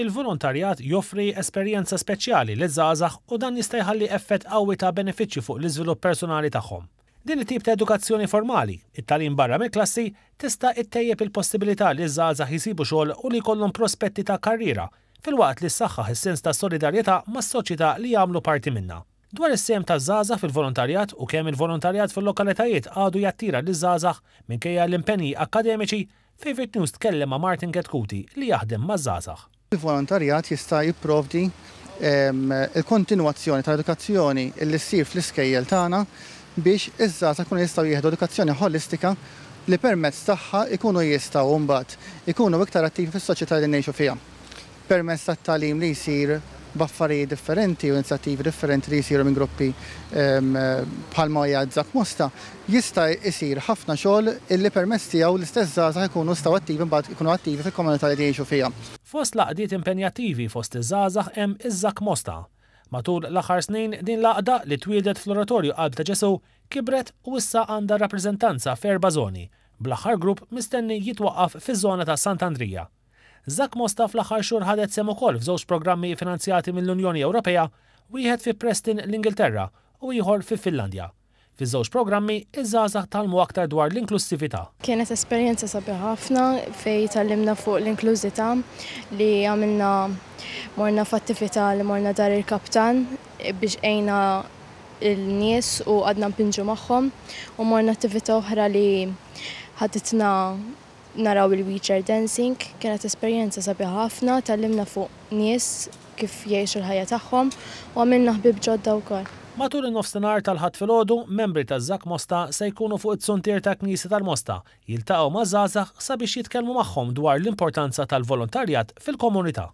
Il-volontarjat joffri esperjenza speċjali li żgħażagħ u dan jista' jħalli effett qawwi ta' benefiċċji fuq l-iżvilupp personali tagħhom. Din it-tip ta' edukazzjoni formali, it-talim barra mill-klassi, tista' ittejjeb il-possibilità li żgħażagħ jisibu xogħol u li jkollhom prospetti ta' karriera fil-waqt li s-saxħaħ is-sens ta' solidarjetà mas-soċjetà li jagħmlu parti minna. Dwar is-sem ta' żgħażagħ fil-volontarjat u kemm il-volontarjat fil-lokalitajiet għadu jattira li żgħażagħ minkejja l-impenji akademiċi, Favorite News tkellem ma' Martin Getkuti li jaħdem ma' żgħażagħ. Il-volontarjat jista' jipprovdi ehm, il-kontinuazzjoni tal-edukazzjoni li ssir fl-iskejjel tagħna biex iż-żgħażagħ ikunu jistgħu jieħdu edukazzjoni holistika li permezz tagħha ikunu jistgħu mbagħad ikunu iktar attivi fis-soċjetà li ngħixu fiha. Permezz tat-tagħlim li jsir baffarijiet differenti u inizjattivi differenti li jisiru minn gruppi ehm, bħalma jgħadzak mosta, jista' jisir ħafna xogħol illi permess tiegħu l-istess żgħażagħ ikunu staw attivi mbagħad ikunu attivi fil-komunità li jgħixu fija. Fost laqdiet impenjattivi fost iż-żgħażagħ hemm iż-żak mosta. Matul l-aħħar snin din laqda li twiedet fl-oratorju qalb ta' Ġesu kibret u issa għandha rappreżentanza f'erba' żoni bl-aħħar grupp mistenni jitwaqqaf fiż-żona ta' Sant'Andrija. Zak Mosta fl-aħħar xhur ħadet sem ukoll f'żewġ programmi finanzjati mill-Unjoni Ewropea, wieħed fi Preston l-Ingilterra u ieħor fi Finlandja. Fi żewġ programmi, iż-żgħażagħ talmu aktar dwar l-inklusività. Kienet esperjenza sabi ħafna fej tallimna fuq l-inklużità li għamilna morna f'attività li morna dar il-kaptan biex għejna il-nies u għadna mpinġu magħhom u morna attività oħra li ħaditna naraw il-wheelchair dancing kienet esperjenza sabi ħafna tallimna fuq nies kif jgħixu l-ħajja tagħhom u għamilna ħbib ġodda wkoll. Matul il-nofsinar tal-ħat fil-ħodu, membri ta' Zak Mosta se jkunu fuq it-suntir ta' Knisi tal-Mosta, jiltaqgħu ma' Zazax sabiex jitkellmu magħhom dwar l-importanza tal-volontarjat fil-komunità.